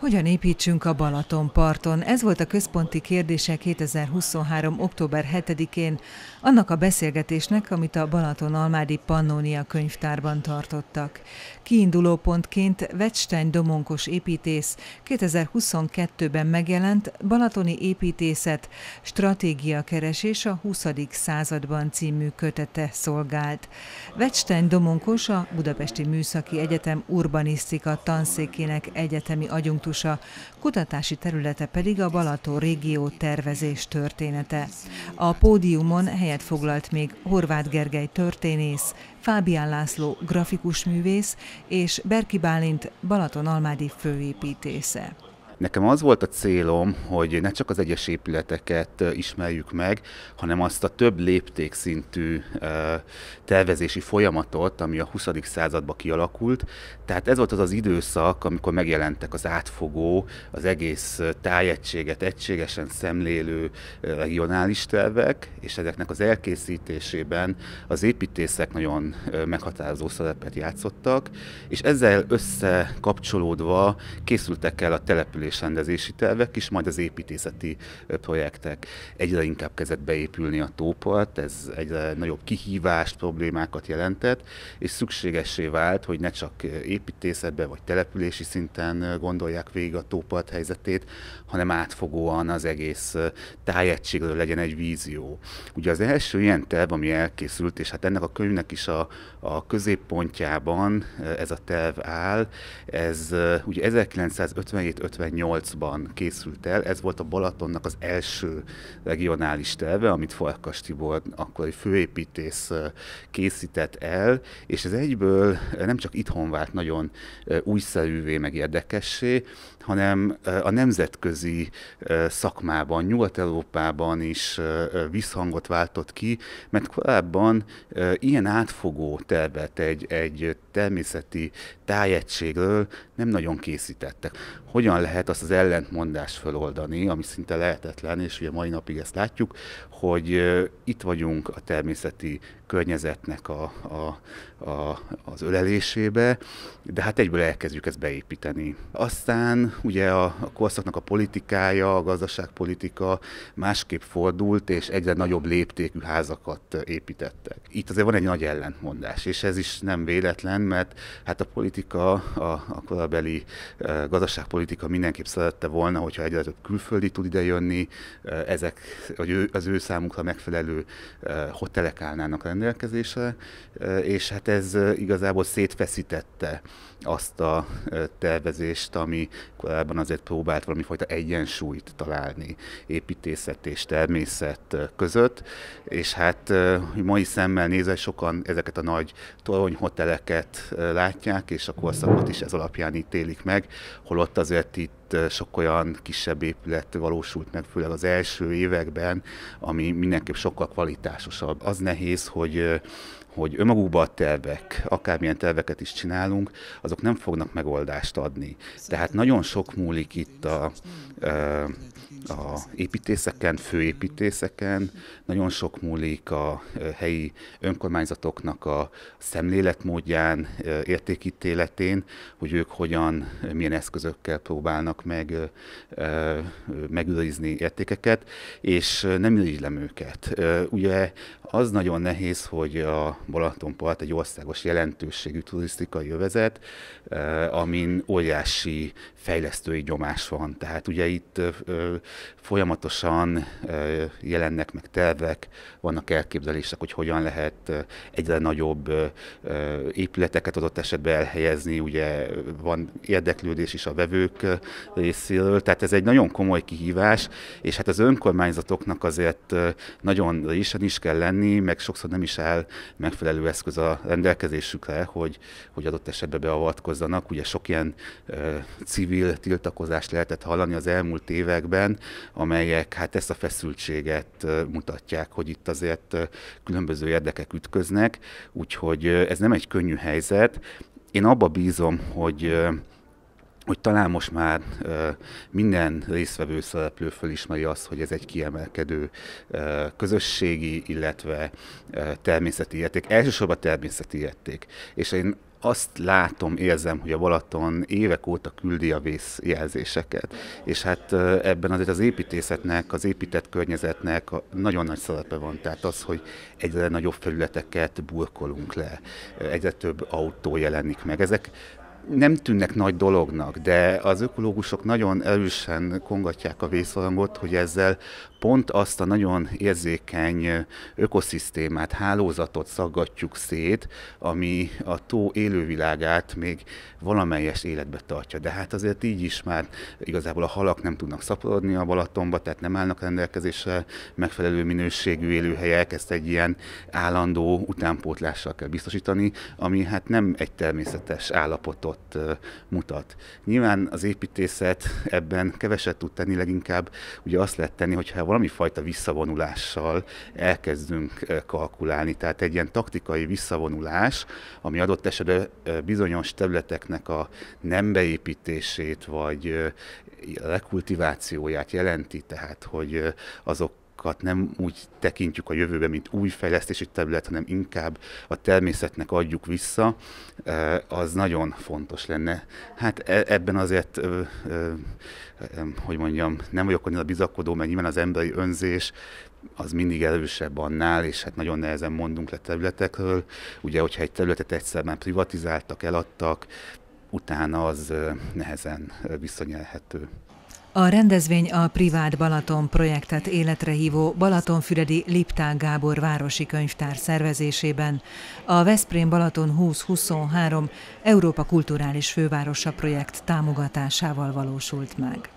Hogyan építsünk a Balatonparton? Ez volt a központi kérdése 2023. október 7-én, annak a beszélgetésnek, amit a Balaton Almádi Pannonia könyvtárban tartottak. Kiindulópontként Vecstein Domonkos építész 2022-ben megjelent Balatoni építészet Stratégia keresés a 20. században című kötete szolgált. Vecstein Domonkos a Budapesti Műszaki Egyetem urbanisztika tanszékének egyetemi agyunk aspektusa, kutatási területe pedig a Balató régió tervezés története. A pódiumon helyet foglalt még Horváth Gergely történész, Fábián László grafikus művész és Berki Bálint Balaton almádi főépítésze. Nekem az volt a célom, hogy ne csak az egyes épületeket ismerjük meg, hanem azt a több léptékszintű tervezési folyamatot, ami a 20. században kialakult. Tehát ez volt az az időszak, amikor megjelentek az átfogó, az egész tájegységet egységesen szemlélő regionális tervek, és ezeknek az elkészítésében az építészek nagyon meghatározó szerepet játszottak, és ezzel összekapcsolódva készültek el a település rendezési tervek is, majd az építészeti projektek. Egyre inkább kezdett beépülni a tópart, ez egyre nagyobb kihívást, problémákat jelentett, és szükségessé vált, hogy ne csak építészetbe vagy települési szinten gondolják végig a tópart helyzetét, hanem átfogóan az egész tájegységről legyen egy vízió. Ugye az első ilyen terv, ami elkészült, és hát ennek a könyvnek is a, a középpontjában ez a terv áll, ez ugye 1957 2008-ban készült el. Ez volt a Balatonnak az első regionális terve, amit Farkas Tibor, akkori főépítész készített el, és ez egyből nem csak itthon vált nagyon újszerűvé, meg érdekessé, hanem a nemzetközi szakmában, Nyugat-Európában is visszhangot váltott ki, mert korábban ilyen átfogó tervet egy, egy természeti tájegységről nem nagyon készítettek. Hogyan lehet lehet azt az ellentmondást föloldani, ami szinte lehetetlen, és ugye mai napig ezt látjuk, hogy itt vagyunk a természeti környezetnek a, a, a, az ölelésébe, de hát egyből elkezdjük ezt beépíteni. Aztán ugye a, a korszaknak a politikája, a gazdaságpolitika másképp fordult, és egyre nagyobb léptékű házakat építettek. Itt azért van egy nagy ellentmondás, és ez is nem véletlen, mert hát a politika, a, a korabeli gazdaságpolitika minden mindenképp szerette volna, hogyha egyre több külföldi tud idejönni, eh, ezek hogy ő, az ő számukra megfelelő eh, hotelek állnának rendelkezésre, eh, és hát ez igazából szétfeszítette azt a tervezést, ami korábban azért próbált valamifajta egyensúlyt találni építészet és természet között, és hát mai szemmel nézve sokan ezeket a nagy toronyhoteleket látják, és a korszakot is ez alapján ítélik meg, holott azért itt sok olyan kisebb épület valósult meg, főleg az első években, ami mindenképp sokkal kvalitásosabb. Az nehéz, hogy hogy önmagukban a tervek, akármilyen terveket is csinálunk, azok nem fognak megoldást adni. Tehát nagyon sok múlik itt a, a építészeken, főépítészeken, nagyon sok múlik a helyi önkormányzatoknak a szemléletmódján, értékítéletén, hogy ők hogyan, milyen eszközökkel próbálnak meg megőrizni értékeket, és nem irigylem őket. Ugye az nagyon nehéz, hogy a Balatonpart egy országos jelentőségű turisztikai övezet, eh, amin óriási fejlesztői nyomás van. Tehát ugye itt eh, folyamatosan eh, jelennek meg tervek, vannak elképzelések, hogy hogyan lehet egyre nagyobb épületeket adott esetben elhelyezni, ugye van érdeklődés is a vevők részéről, tehát ez egy nagyon komoly kihívás, és hát az önkormányzatoknak azért nagyon résen is kell lenni, meg sokszor nem is áll meg megfelelő eszköz a rendelkezésükre, hogy, hogy adott esetben beavatkozzanak. Ugye sok ilyen ö, civil tiltakozást lehetett hallani az elmúlt években, amelyek hát ezt a feszültséget ö, mutatják, hogy itt azért ö, különböző érdekek ütköznek, úgyhogy ö, ez nem egy könnyű helyzet. Én abba bízom, hogy ö, hogy talán most már minden résztvevő szereplő fölismeri azt, hogy ez egy kiemelkedő közösségi, illetve természeti érték. Elsősorban természeti érték. És én azt látom, érzem, hogy a Balaton évek óta küldi a vészjelzéseket, és hát ebben azért az építészetnek, az épített környezetnek nagyon nagy szerepe van, tehát az, hogy egyre nagyobb felületeket burkolunk le, egyre több autó jelenik meg. Ezek nem tűnnek nagy dolognak, de az ökológusok nagyon erősen kongatják a vészharangot, hogy ezzel pont azt a nagyon érzékeny ökoszisztémát, hálózatot szaggatjuk szét, ami a tó élővilágát még valamelyes életbe tartja. De hát azért így is már igazából a halak nem tudnak szaporodni a Balatonba, tehát nem állnak rendelkezésre megfelelő minőségű élőhelyek, ezt egy ilyen állandó utánpótlással kell biztosítani, ami hát nem egy természetes állapotot ott mutat. Nyilván az építészet ebben keveset tud tenni, leginkább ugye azt lehet tenni, hogyha valami fajta visszavonulással elkezdünk kalkulálni, tehát egy ilyen taktikai visszavonulás, ami adott esetben bizonyos területeknek a nem beépítését, vagy rekultivációját jelenti, tehát hogy azok parkokat nem úgy tekintjük a jövőbe, mint új fejlesztési terület, hanem inkább a természetnek adjuk vissza, az nagyon fontos lenne. Hát e, ebben azért, hogy mondjam, nem vagyok annyira bizakodó, mert nyilván az emberi önzés az mindig erősebb annál, és hát nagyon nehezen mondunk le területekről. Ugye, hogyha egy területet egyszer már privatizáltak, eladtak, utána az nehezen visszanyelhető. A rendezvény a Privát Balaton projektet életre hívó Balatonfüredi Lipták Gábor Városi Könyvtár szervezésében a Veszprém Balaton 2023 Európa Kulturális Fővárosa projekt támogatásával valósult meg.